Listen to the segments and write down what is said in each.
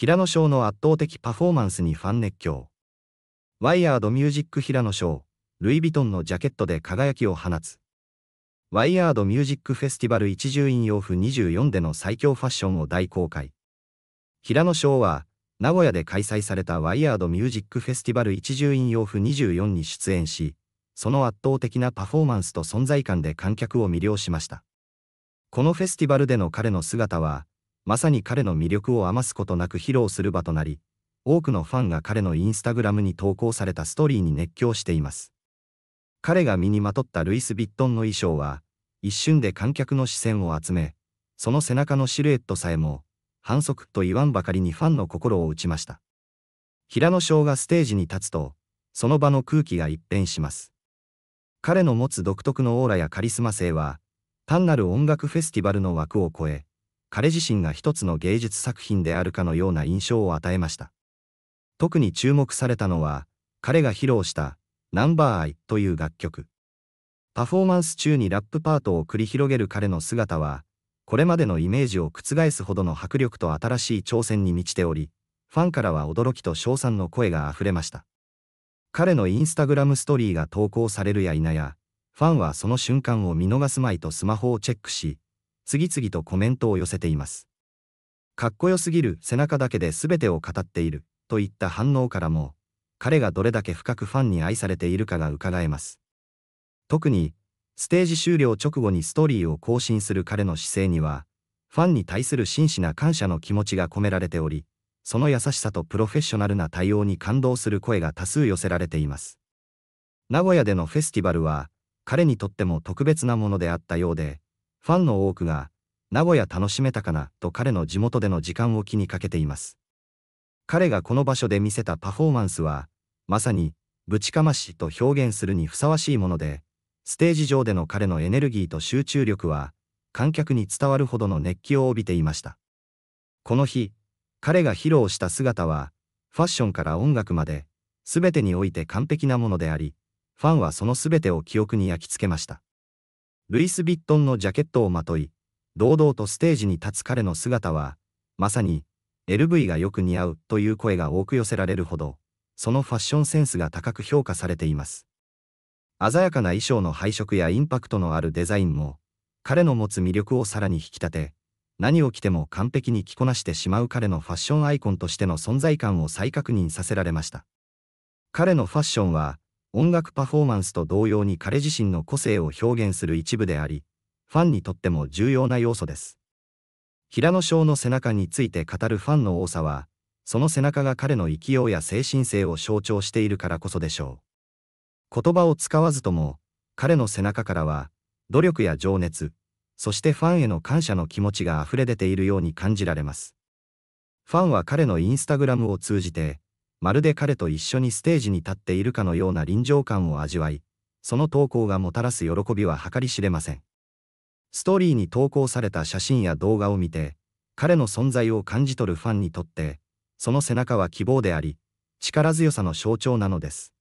平野翔の圧倒的パフォーマンスにファン熱狂。ワイヤードミュージック平野翔、ルイ・ヴィトンのジャケットで輝きを放つ。ワイヤードミュージックフェスティバル一重引用符24での最強ファッションを大公開。平野翔は、名古屋で開催されたワイヤードミュージックフェスティバル一重引用符24に出演し、その圧倒的なパフォーマンスと存在感で観客を魅了しました。このフェスティバルでの彼の姿は、まさに彼の魅力を余すことなく披露する場となり、多くのファンが彼のインスタグラムに投稿されたストーリーに熱狂しています。彼が身にまとったルイス・ヴィットンの衣装は、一瞬で観客の視線を集め、その背中のシルエットさえも、反則と言わんばかりにファンの心を打ちました。平野翔がステージに立つと、その場の空気が一変します。彼の持つ独特のオーラやカリスマ性は、単なる音楽フェスティバルの枠を超え、彼自身が一つの芸術作品であるかのような印象を与えました。特に注目されたのは、彼が披露した「ナンバーアイ」という楽曲。パフォーマンス中にラップパートを繰り広げる彼の姿は、これまでのイメージを覆すほどの迫力と新しい挑戦に満ちており、ファンからは驚きと称賛の声があふれました。彼のインスタグラムストーリーが投稿されるや否や、ファンはその瞬間を見逃すまいとスマホをチェックし、次々とコメントを寄せています。かっこよすぎる、背中だけで全てを語っている、といった反応からも、彼がどれだけ深くファンに愛されているかが伺えます。特に、ステージ終了直後にストーリーを更新する彼の姿勢には、ファンに対する真摯な感謝の気持ちが込められており、その優しさとプロフェッショナルな対応に感動する声が多数寄せられています。名古屋でのフェスティバルは、彼にとっても特別なものであったようで、ファンの多くが、名古屋楽しめたかなと彼の地元での時間を気にかけています。彼がこの場所で見せたパフォーマンスは、まさに、ぶちかましと表現するにふさわしいもので、ステージ上での彼のエネルギーと集中力は、観客に伝わるほどの熱気を帯びていました。この日、彼が披露した姿は、ファッションから音楽まで、全てにおいて完璧なものであり、ファンはその全てを記憶に焼き付けました。ルイス・ビットンのジャケットをまとい、堂々とステージに立つ彼の姿は、まさに、LV がよく似合うという声が多く寄せられるほど、そのファッションセンスが高く評価されています。鮮やかな衣装の配色やインパクトのあるデザインも、彼の持つ魅力をさらに引き立て、何を着ても完璧に着こなしてしまう彼のファッションアイコンとしての存在感を再確認させられました。彼のファッションは、音楽パフォーマンスと同様に彼自身の個性を表現する一部であり、ファンにとっても重要な要素です。平野翔の背中について語るファンの多さは、その背中が彼の生きようや精神性を象徴しているからこそでしょう。言葉を使わずとも、彼の背中からは、努力や情熱、そしてファンへの感謝の気持ちが溢れ出ているように感じられます。ファンは彼のインスタグラムを通じて、まるで彼と一緒にステージに立っているかのような臨場感を味わい、その投稿がもたらす喜びは計り知れません。ストーリーに投稿された写真や動画を見て、彼の存在を感じ取るファンにとって、その背中は希望であり、力強さの象徴なのです。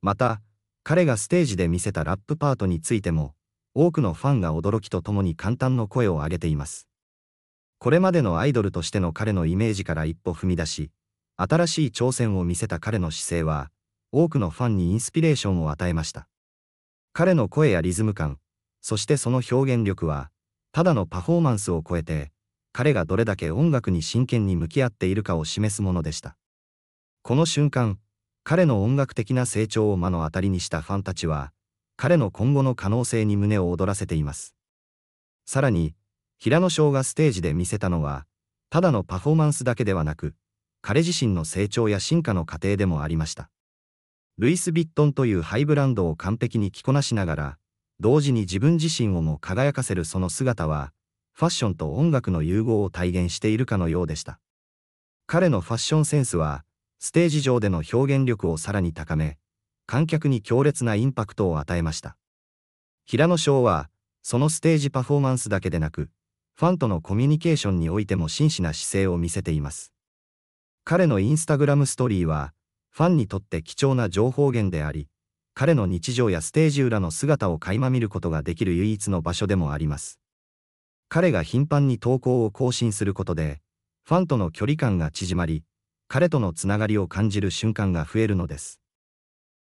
また、彼がステージで見せたラップパートについても、多くのファンが驚きとともに簡単の声を上げています。これまでのアイドルとしての彼のイメージから一歩踏み出し、新しい挑戦を見せた彼の姿勢は、多くのファンにインスピレーションを与えました。彼の声やリズム感、そしてその表現力は、ただのパフォーマンスを超えて、彼がどれだけ音楽に真剣に向き合っているかを示すものでした。この瞬間、彼の音楽的な成長を目の当たりにしたファンたちは、彼の今後の可能性に胸を躍らせています。さらに、平野翔がステージで見せたのは、ただのパフォーマンスだけではなく、彼自身の成長や進化の過程でもありました。ルイス・ヴィットンというハイブランドを完璧に着こなしながら、同時に自分自身をも輝かせるその姿は、ファッションと音楽の融合を体現しているかのようでした。彼のファッションセンスは、ステージ上での表現力をさらに高め、観客に強烈なインパクトを与えました。平野翔は、そのステージパフォーマンスだけでなく、ファンとのコミュニケーションにおいても真摯な姿勢を見せています。彼のインスタグラムストーリーは、ファンにとって貴重な情報源であり、彼の日常やステージ裏の姿を垣間見ることができる唯一の場所でもあります。彼が頻繁に投稿を更新することで、ファンとの距離感が縮まり、彼とのつながりを感じる瞬間が増えるのです。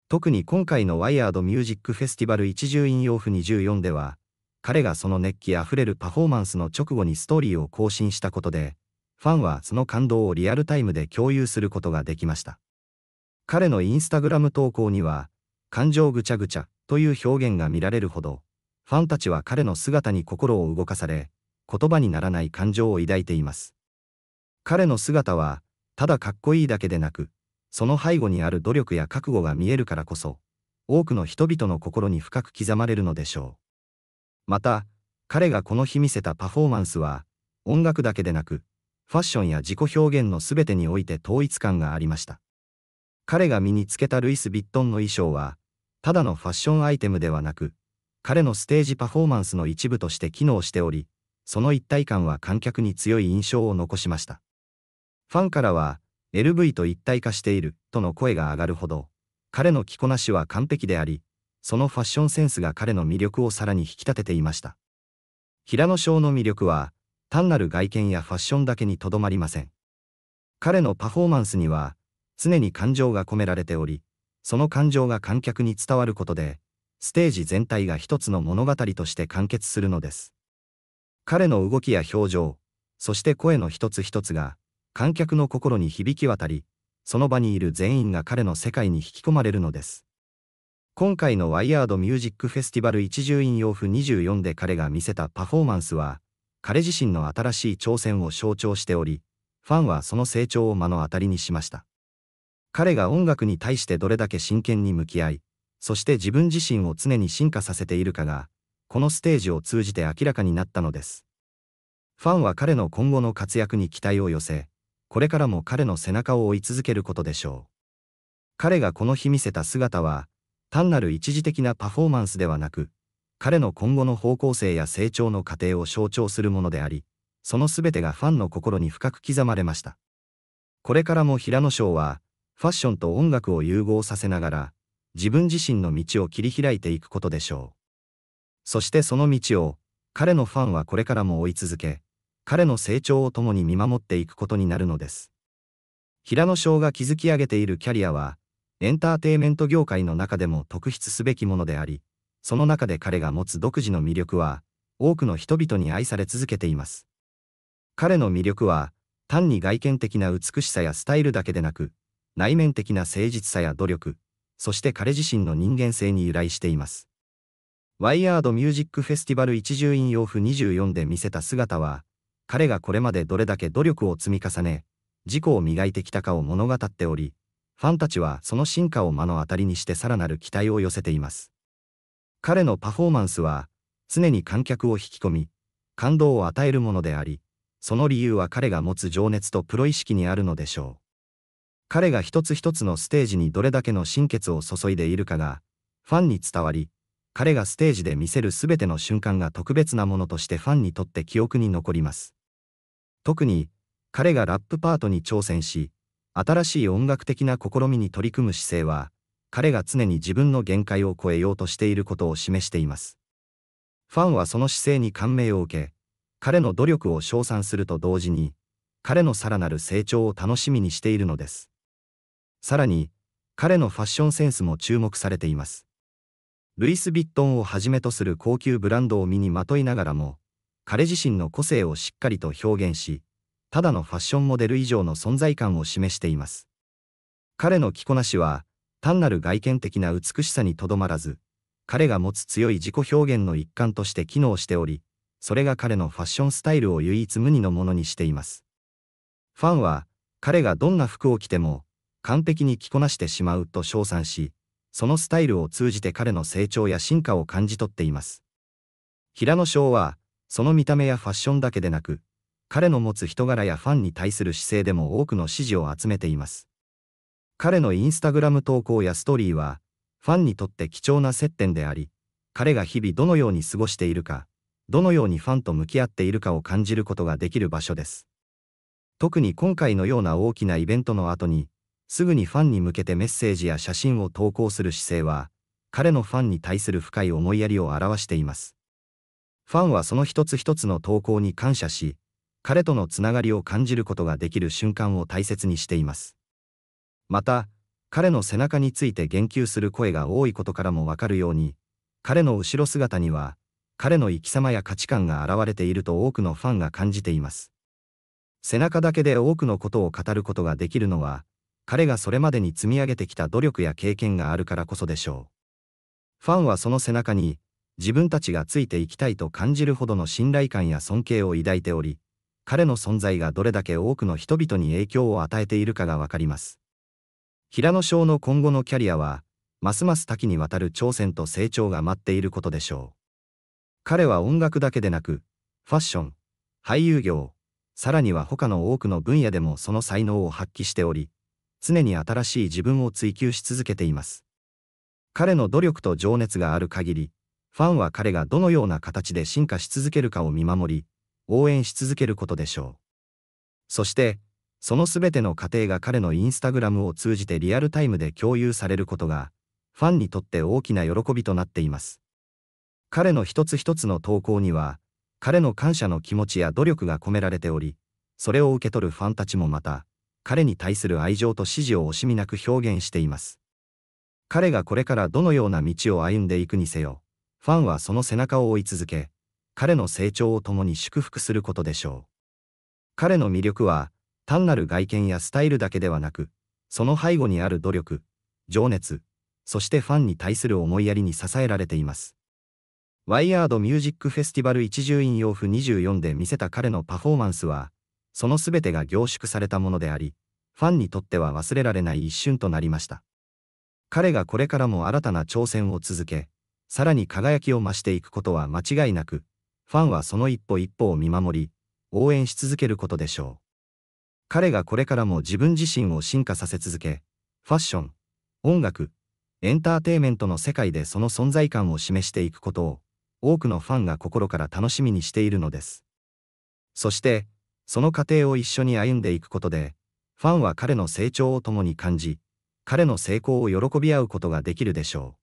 特に今回のワイヤードミュージックフェスティバル一重引用譜24では、彼がその熱気あふれるパフォーマンスの直後にストーリーを更新したことで、ファンはその感動をリアルタイムで共有することができました。彼のインスタグラム投稿には、感情ぐちゃぐちゃという表現が見られるほど、ファンたちは彼の姿に心を動かされ、言葉にならない感情を抱いています。彼の姿は、ただかっこいいだけでなく、その背後にある努力や覚悟が見えるからこそ、多くの人々の心に深く刻まれるのでしょう。また、彼がこの日見せたパフォーマンスは、音楽だけでなく、ファッションや自己表現の全てにおいて統一感がありました。彼が身につけたルイス・ヴィットンの衣装は、ただのファッションアイテムではなく、彼のステージパフォーマンスの一部として機能しており、その一体感は観客に強い印象を残しました。ファンからは、LV と一体化している、との声が上がるほど、彼の着こなしは完璧であり、そのファッションセンスが彼の魅力をさらに引き立てていました。平野翔の魅力は、単なる外見やファッションだけにとどまりません。彼のパフォーマンスには、常に感情が込められており、その感情が観客に伝わることで、ステージ全体が一つの物語として完結するのです。彼の動きや表情、そして声の一つ一つが、観客の心に響き渡り、その場にいる全員が彼の世界に引き込まれるのです。今回のワイヤードミュージックフェスティバル一重引用符24で彼が見せたパフォーマンスは、彼自身の新しい挑戦を象徴しており、ファンはその成長を目の当たりにしました。彼が音楽に対してどれだけ真剣に向き合い、そして自分自身を常に進化させているかが、このステージを通じて明らかになったのです。ファンは彼の今後の活躍に期待を寄せ、これからも彼の背中を追い続けることでしょう。彼がこの日見せた姿は、単なる一時的なパフォーマンスではなく、彼の今後の方向性や成長の過程を象徴するものであり、その全てがファンの心に深く刻まれました。これからも平野翔は、ファッションと音楽を融合させながら、自分自身の道を切り開いていくことでしょう。そしてその道を、彼のファンはこれからも追い続け、彼の成長を共に見守っていくことになるのです。平野翔が築き上げているキャリアは、エンターテイメント業界の中でも特筆すべきものであり、その中で彼が持つ独自の魅力は、多くの人々に愛され続けています。彼の魅力は、単に外見的な美しさやスタイルだけでなく、内面的な誠実さや努力、そして彼自身の人間性に由来しています。ワイヤードミュージックフェスティバル一重院洋風24で見せた姿は、彼がこれまでどれだけ努力を積み重ね、自己を磨いてきたかを物語っており、ファンたちはその進化を目の当たりにしてさらなる期待を寄せています。彼のパフォーマンスは常に観客を引き込み感動を与えるものでありその理由は彼が持つ情熱とプロ意識にあるのでしょう彼が一つ一つのステージにどれだけの心血を注いでいるかがファンに伝わり彼がステージで見せる全ての瞬間が特別なものとしてファンにとって記憶に残ります特に彼がラップパートに挑戦し新しい音楽的な試みに取り組む姿勢は彼が常に自分の限界を超えようとしていることを示しています。ファンはその姿勢に感銘を受け、彼の努力を称賛すると同時に、彼のさらなる成長を楽しみにしているのです。さらに、彼のファッションセンスも注目されています。ルイス・ヴィットンをはじめとする高級ブランドを身にまといながらも、彼自身の個性をしっかりと表現し、ただのファッションモデル以上の存在感を示しています。彼の着こなしは、単なる外見的な美しさにとどまらず、彼が持つ強い自己表現の一環として機能しており、それが彼のファッションスタイルを唯一無二のものにしています。ファンは、彼がどんな服を着ても、完璧に着こなしてしまうと称賛し、そのスタイルを通じて彼の成長や進化を感じ取っています。平野翔は、その見た目やファッションだけでなく、彼の持つ人柄やファンに対する姿勢でも多くの支持を集めています。彼のインスタグラム投稿やストーリーは、ファンにとって貴重な接点であり、彼が日々どのように過ごしているか、どのようにファンと向き合っているかを感じることができる場所です。特に今回のような大きなイベントの後に、すぐにファンに向けてメッセージや写真を投稿する姿勢は、彼のファンに対する深い思いやりを表しています。ファンはその一つ一つの投稿に感謝し、彼とのつながりを感じることができる瞬間を大切にしています。また彼の背中について言及する声が多いことからもわかるように彼の後ろ姿には彼の生き様や価値観が現れていると多くのファンが感じています背中だけで多くのことを語ることができるのは彼がそれまでに積み上げてきた努力や経験があるからこそでしょうファンはその背中に自分たちがついていきたいと感じるほどの信頼感や尊敬を抱いており彼の存在がどれだけ多くの人々に影響を与えているかがわかります平野翔の今後のキャリアは、ますます多岐にわたる挑戦と成長が待っていることでしょう。彼は音楽だけでなく、ファッション、俳優業、さらには他の多くの分野でもその才能を発揮しており、常に新しい自分を追求し続けています。彼の努力と情熱がある限り、ファンは彼がどのような形で進化し続けるかを見守り、応援し続けることでしょう。そして、その全ての過程が彼のインスタグラムを通じてリアルタイムで共有されることが、ファンにとって大きな喜びとなっています。彼の一つ一つの投稿には、彼の感謝の気持ちや努力が込められており、それを受け取るファンたちもまた、彼に対する愛情と支持を惜しみなく表現しています。彼がこれからどのような道を歩んでいくにせよ、ファンはその背中を追い続け、彼の成長を共に祝福することでしょう。彼の魅力は、単なる外見やスタイルだけではなく、その背後にある努力、情熱、そしてファンに対する思いやりに支えられています。ワイヤードミュージックフェスティバル一重引用符24で見せた彼のパフォーマンスは、その全てが凝縮されたものであり、ファンにとっては忘れられない一瞬となりました。彼がこれからも新たな挑戦を続け、さらに輝きを増していくことは間違いなく、ファンはその一歩一歩を見守り、応援し続けることでしょう。彼がこれからも自分自身を進化させ続け、ファッション、音楽、エンターテイメントの世界でその存在感を示していくことを、多くのファンが心から楽しみにしているのです。そして、その過程を一緒に歩んでいくことで、ファンは彼の成長を共に感じ、彼の成功を喜び合うことができるでしょう。